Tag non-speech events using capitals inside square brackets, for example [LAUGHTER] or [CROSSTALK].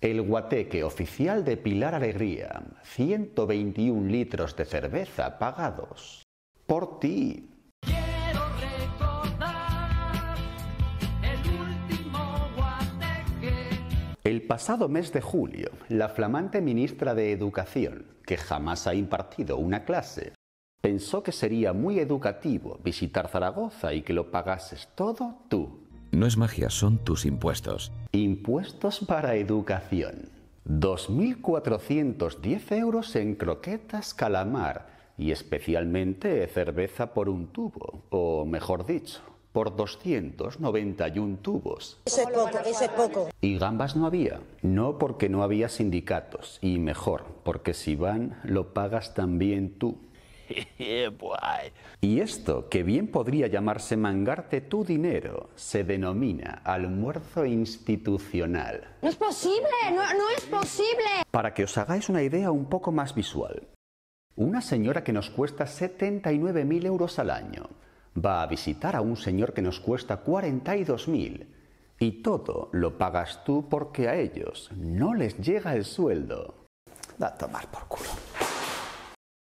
El guateque oficial de Pilar Alegría, 121 litros de cerveza pagados. Por ti. Quiero recordar el último guateque. El pasado mes de julio, la flamante ministra de Educación, que jamás ha impartido una clase, pensó que sería muy educativo visitar Zaragoza y que lo pagases todo tú. No es magia, son tus impuestos. Impuestos para educación. 2.410 euros en croquetas calamar y especialmente cerveza por un tubo, o mejor dicho, por 291 tubos. Eso es poco, eso es poco. Y gambas no había, no porque no había sindicatos, y mejor, porque si van, lo pagas también tú. [LAUGHS] y esto, que bien podría llamarse mangarte tu dinero, se denomina almuerzo institucional. ¡No es posible! ¡No, es posible! Para que os hagáis una idea un poco más visual. Una señora que nos cuesta 79.000 euros al año va a visitar a un señor que nos cuesta 42.000 y todo lo pagas tú porque a ellos no les llega el sueldo. Da a tomar por culo.